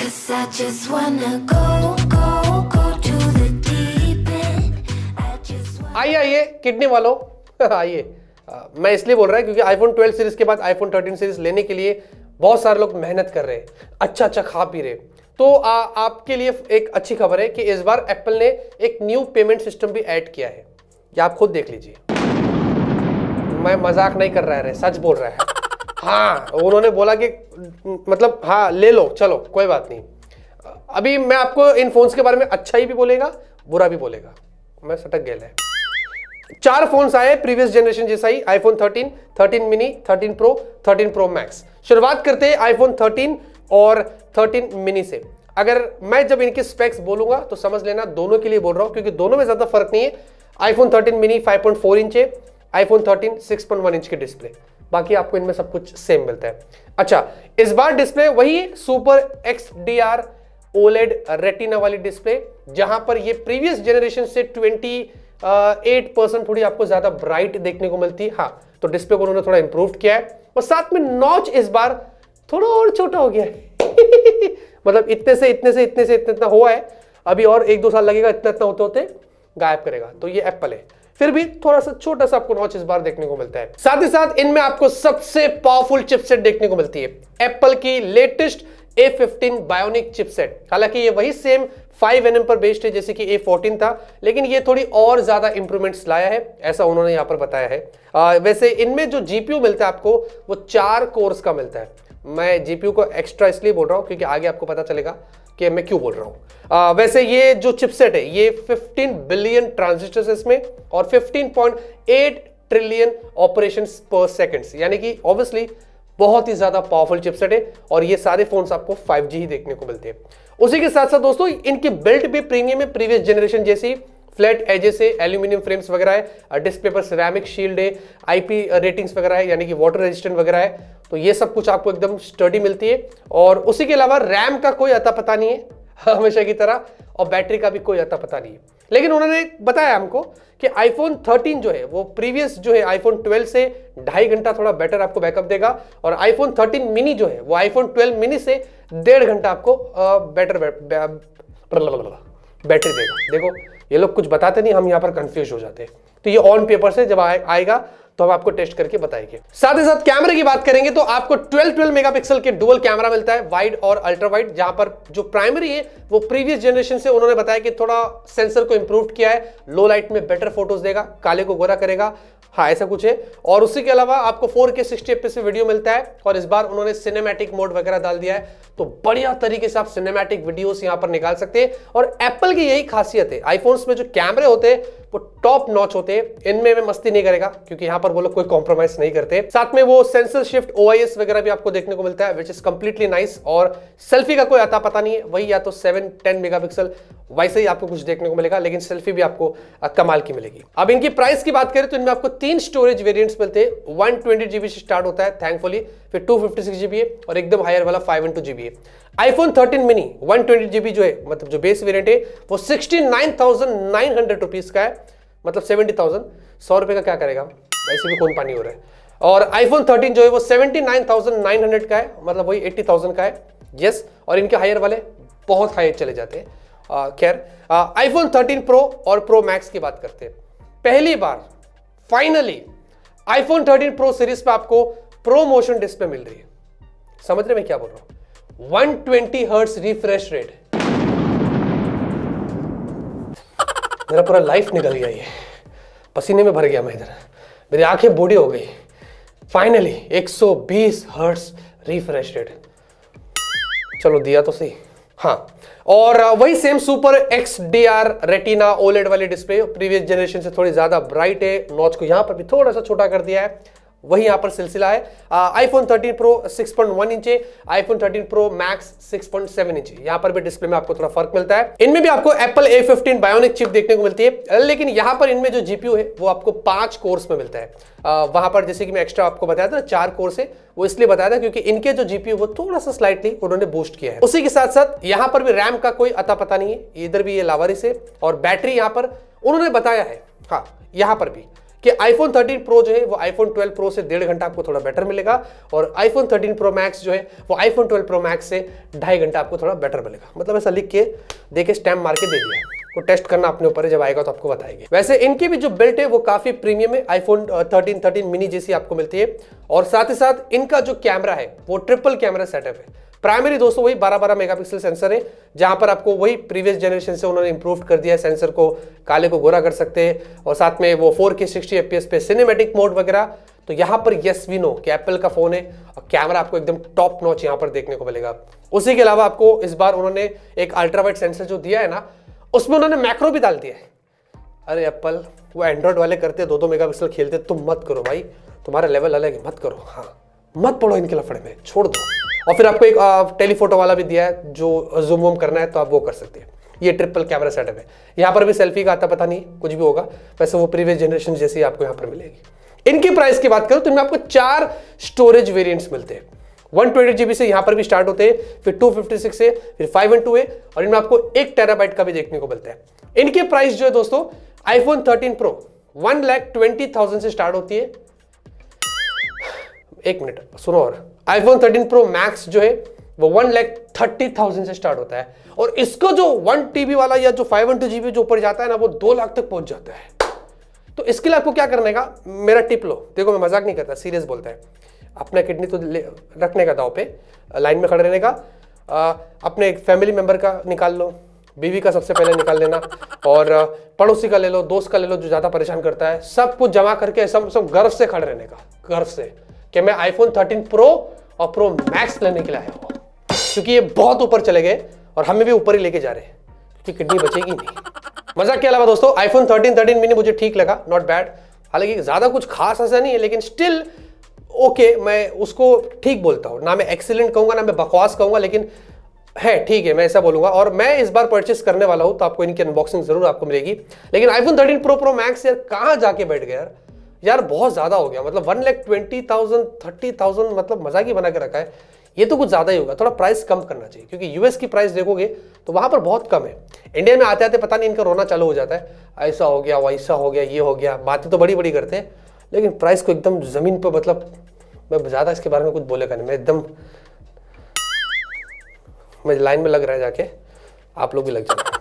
Cause I just wanna go, go, go to the deep end आइए आइए kidney वालों आइए मैं इसलिए बोल रहा हूँ क्योंकि आईफोन 12 सीरीज के बाद आईफोन 13 सीरीज लेने के लिए बहुत सारे लोग मेहनत कर रहे हैं अच्छा अच्छा खा पी रहे तो आ, आपके लिए एक अच्छी खबर है कि इस बार एप्पल ने एक न्यू पेमेंट सिस्टम भी ऐड किया है आप खुद देख लीजिए मैं मजाक नहीं कर रहा है सच बोल रहा है हाँ उन्होंने बोला कि मतलब हाँ ले लो चलो कोई बात नहीं अभी मैं आपको इन फोन्स के बारे में अच्छा ही भी बोलेगा बुरा भी बोलेगा मैं सटक गया है चार फोन्स आए प्रीवियस जनरेशन जैसा ही iPhone 13, 13 mini 13 pro 13 pro max शुरुआत करते हैं आईफोन 13 और 13 मिनी से अगर मैं जब इनके स्पेक्स बोलूंगा तो समझ लेना दोनों के लिए बोल रहा हूं क्योंकि दोनों में ज्यादा फर्क नहीं है आईफोन 13 मिनी 5.4 इंच है आईफोन 13 6.1 इंच के डिस्प्ले बाकी आपको इनमें सब कुछ सेम मिलता है अच्छा इस बार डिस्प्ले वही super X D R OLED retina वाली डिस्प्ले जहां पर ये प्रीवियस जनरेशन से 28 परसेंट थोड़ी आपको ज्यादा ब्राइट देखने को मिलती है हाँ तो डिस्प्ले को उन्होंने थोड़ा इंप्रूव किया है और साथ में नॉच इस बार थोड़ा और छोटा हो गया है मतलब इतने से इतने से इतने से इतना इतना हुआ है अभी और एक दो साल लगेगा इतना इतना होते होते गायब करेगा तो ये एप्पल है फिर भी थोड़ा सा छोटा सा आपको नॉच इस बार देखने को मिलता है साथ ही साथ इनमें आपको सबसे पावरफुल चिपसेट देखने को मिलती है एप्पल की लेटेस्ट A15 बायोनिक चिपसेट हालांकि ये वही सेम 5 एनएम पर बेस्ड है जैसे कि A14 था लेकिन ये थोड़ी और ज़्यादा इंप्रूवमेंट्स लाया है ऐसा उन्होंने यहां पर बताया है आ, वैसे इनमें जो जीपीयू मिलता है आपको वो चार कोर्स का मिलता है मैं जीपीयू को एक्स्ट्रा इसलिए बोल रहा हूं क्योंकि आगे आपको पता चलेगा कि मैं क्यों बोल रहा हूँ वैसे ये जो चिपसेट है ये 15 बिलियन ट्रांजिस्टर्स इसमें और 15.8 ट्रिलियन ऑपरेशन पर सेकेंड्स यानी कि ऑब्वियसली बहुत ही ज़्यादा पावरफुल चिपसेट है और ये सारे फोन्स आपको 5G ही देखने को मिलते हैं उसी के साथ साथ दोस्तों इनकी बिल्ट भी प्रीमियम है प्रीवियस जनरेशन जैसी फ्लैट एजेस है एल्यूमिनियम फ्रेम्स वगैरह है डिस्प्ले पर सिरामिक शील्ड है आईपी रेटिंग्स वगैरह है यानी कि वाटर रेजिस्टेंट वगैरह है तो ये सब कुछ आपको एकदम स्टडी मिलती है और उसी के अलावा रैम का कोई अता पता नहीं है हमेशा की तरह और बैटरी का भी कोई अता पता नहीं है लेकिन उन्होंने बताया हमको कि आईफोन 13 जो है वो प्रीवियस जो है आईफोन 12 से ढाई घंटा थोड़ा बेटर आपको बैकअप देगा और आईफोन 13 मिनी जो है वो आईफोन 12 मिनी से डेढ़ घंटा आपको बेटर बैटरी देगा देखो ये लोग कुछ बताते नहीं हम यहाँ पर कन्फ्यूज हो जाते हैं तो ये ऑन पेपर से जब आए, आएगा तो हम आपको टेस्ट करके बताएंगे साथ ही साथ कैमरे की बात करेंगे तो आपको 12 12 मेगापिक्सल के डुअल कैमरा मिलता है वाइड और अल्ट्रा वाइड जहां पर जो प्राइमरी है वो प्रीवियस जनरेशन से उन्होंने बताया कि थोड़ा सेंसर को इंप्रूव किया है लो लाइट में बेटर फोटोज देगा काले को गोरा करेगा हाँ ऐसा कुछ है और उसी के अलावा आपको four K sixty F video मिलता है और इस बार उन्होंने सिनेमैटिक मोड वगैरह डाल दिया है तो बढ़िया तरीके से आप सिनेमैटिक वीडियोस यहां पर निकाल सकते हैं और एप्पल की यही खासियत है आईफोन्स में जो कैमरे होते हैं वो टॉप नॉच होते हैं इनमें मैं मस्ती नहीं करेगा क्योंकि यहां पर वो लोग कोई कॉम्प्रोमाइज नहीं करते साथ में वो सेंसर शिफ्ट ओ वगैरह भी आपको देखने को मिलता है विच इज कंप्लीटली नाइस और सेल्फी का कोई आता पता नहीं है वही या तो सेवन टेन मेगा वैसे ही आपको कुछ देखने को मिलेगा लेकिन सेल्फी भी आपको कमाल की मिलेगी अब इनकी प्राइस की बात करें तो इनमें आपको तीन स्टोरेज वेरियंट्स मिलते हैं वन ट्वेंटी से स्टार्ट होता है थैंकफुली फिर टू फिफ्टी है और एकदम हायर वाला फाइव इंटू जीबी है आईफोन 13 मिनी वन जीबी जो है मतलब जो बेस वेरिएंट है वो 69,900 रुपीस का है मतलब सेवेंटी थाउजेंड सौ रुपये का क्या करेगा ऐसे भी कौन पानी हो रहा है और आईफोन थर्टीन जो है वो हंड्रेड का है मतलब वही थाउजेंड का है यस और इनके हायर वाले बहुत हायर चले जाते हैं खैर आईफोन थर्टीन प्रो और प्रो मैक्स की बात करते हैं पहली बार finally iPhone thirteen pro series पे आपको प्रो मोशन डिस्प्ले मिल रही है समझ रहे मैं क्या बोल रहा हूँ ट्वेंटी हर्ट्स रिफ्रेश रेट मेरा पूरा लाइफ निकल गया ये पसीने में भर गया मैं इधर मेरी आंखें बूढ़ी हो गई फाइनली 120 हर्ट्स रिफ्रेश रेट चलो दिया तो सही हाँ और वही same super X D R retina OLED वाली डिस्प्ले प्रीवियस जनरेशन से थोड़ी ज़्यादा ब्राइट है नॉच को यहाँ पर भी थोड़ा सा छोटा कर दिया है वही यहाँ पर सिलसिला है iPhone 13 pro 6.1 inch iPhone 13 pro max 6.7 inch यहाँ पर भी डिस्प्ले में आपको थोड़ा फर्क मिलता है इनमें भी आपको Apple A fifteen bionic chip देखने को मिलती है लेकिन यहाँ पर इनमें जो जीपीयू है वो आपको पांच कोर्स में मिलता है आ, वहां पर जैसे कि मैं एक्स्ट्रा आपको बताया था ना चार कोर्स है वो इसलिए बताया था क्योंकि इनके जो जीपीयू वो थोड़ा सा स्लाइटली उन्होंने बूस्ट किया है उसी के साथ साथ यहाँ पर भी रैम का कोई अता पता नहीं है इधर भी ये लावारिस है और बैटरी यहाँ पर उन्होंने बताया है हाँ यहाँ पर भी कि iPhone 13 Pro जो है वो iPhone 12 Pro से डेढ़ घंटा आपको थोड़ा बेटर मिलेगा और iPhone 13 Pro Max जो है वो iPhone 12 Pro Max से ढाई घंटा आपको थोड़ा बेटर मिलेगा मतलब ऐसा लिख के देखे स्टैम्प मार के दे दिया को टेस्ट करना अपने ऊपर है जब आएगा तो आपको बताएंगे वैसे इनकी भी जो बेल्ट है वो काफी प्रीमियम है आईफोन 13 13 मिनी जैसी आपको मिलती है और साथ ही साथ इनका जो कैमरा है वो ट्रिपल कैमरा सेटअप है प्राइमरी दोस्तों वही 12 12 मेगापिक्सल सेंसर है जहां पर आपको वही प्रीवियस जनरेशन से उन्होंने इंप्रूव कर दिया है सेंसर को काले को गोरा कर सकते हैं और साथ में वो फोर के सिक्सटी एफ पे सिनेमेटिक मोड वगैरह तो यहाँ पर यस वी नो कि एप्पल का फोन है और कैमरा आपको एकदम टॉप नॉच यहां पर देखने को मिलेगा उसी के अलावा आपको इस बार उन्होंने एक अल्ट्रावाइट सेंसर जो दिया है ना उसमें उन्होंने मैक्रो भी डाल दिया है अरे एप्पल वो एंड्रॉयड वाले करते दो दो मेगापिक्सल खेलते तुम मत करो भाई तुम्हारा लेवल अलग है मत करो हाँ मत पड़ो इनके लफड़े में छोड़ दो और फिर आपको एक टेलीफोटो वाला भी दिया है जो जूम वूम करना है तो आप वो कर सकते हैं ये ट्रिपल कैमरा सेटअप है यहाँ पर भी सेल्फी का आता पता नहीं कुछ भी होगा वैसे वो प्रीवियस जनरेशन जैसी आपको यहाँ पर मिलेगी इनकी प्राइस की बात करूँ तो इनमें आपको चार स्टोरेज वेरियंट्स मिलते हैं वन ट्वेंटी जीबी से यहाँ पर भी स्टार्ट होते हैं फिर टू फिफ्टी सिक्स है फिर फाइव एंड टू है और इनमें आपको एक टेराबाइट का भी देखने को मिलता है इनके प्राइस जो है दोस्तों iPhone thirteen pro one lakh twenty thousand से स्टार्ट होती है एक मिनट सुनो और आईफोन थर्टीन प्रो मैक्स जो है वो वन लैख थर्टी थाउजेंड से स्टार्ट होता है और इसको जो वन टीबी वाला या जो फाइव वन टू जीबी जो ऊपर जाता है ना वो दो लाख तक पहुंच जाता है तो इसके लिए आपको क्या करने का मेरा टिप लो देखो मैं मजाक नहीं करता सीरियस बोलता है अपना किडनी तो रखने का दाव पे लाइन में खड़े रहने का आ, अपने एक फैमिली मेंबर का निकाल लो बीवी का सबसे पहले निकाल लेना और पड़ोसी का ले लो दोस्त का ले लो जो ज़्यादा परेशान करता है सब कुछ जमा करके सब सब गर्व से खड़े रहने का गर्व से कि मैं आईफोन 13 प्रो और प्रो मैक्स लेने के लिए आया हूँ क्योंकि ये बहुत ऊपर चले गए और हमें भी ऊपर ही लेके जा रहे हैं कि किडनी बचेगी नहीं मजाक के अलावा दोस्तों आईफोन 13 13 मिनी मुझे ठीक लगा नॉट बैड हालांकि ज़्यादा कुछ खास ऐसा नहीं है लेकिन स्टिल ओके okay, मैं उसको ठीक बोलता हूँ ना मैं एक्सीलेंट कहूँगा ना मैं बकवास कहूँगा लेकिन है ठीक है मैं ऐसा बोलूंगा और मैं इस बार परचेस करने वाला हूं तो आपको इनकी अनबॉक्सिंग जरूर आपको मिलेगी लेकिन आईफोन 13 प्रो प्रो मैक्स यार कहाँ जाके बैठ गया यार यार बहुत ज़्यादा हो गया मतलब one lakh twenty thousand thirty thousand मतलब मजाक ही बना के रखा है ये तो कुछ ज़्यादा ही होगा थोड़ा प्राइस कम करना चाहिए क्योंकि यूएस की प्राइस देखोगे तो वहाँ पर बहुत कम है इंडिया में आते आते पता नहीं इनका रोना चालू हो जाता है ऐसा हो गया वैसा हो गया ये हो गया बातें तो बड़ी बड़ी करते हैं लेकिन प्राइस को एकदम ज़मीन पर मतलब मैं ज़्यादा इसके बारे में कुछ बोलेगा नहीं मैं एकदम मैं लाइन में लग रहा है जाके आप लोग भी लग जाए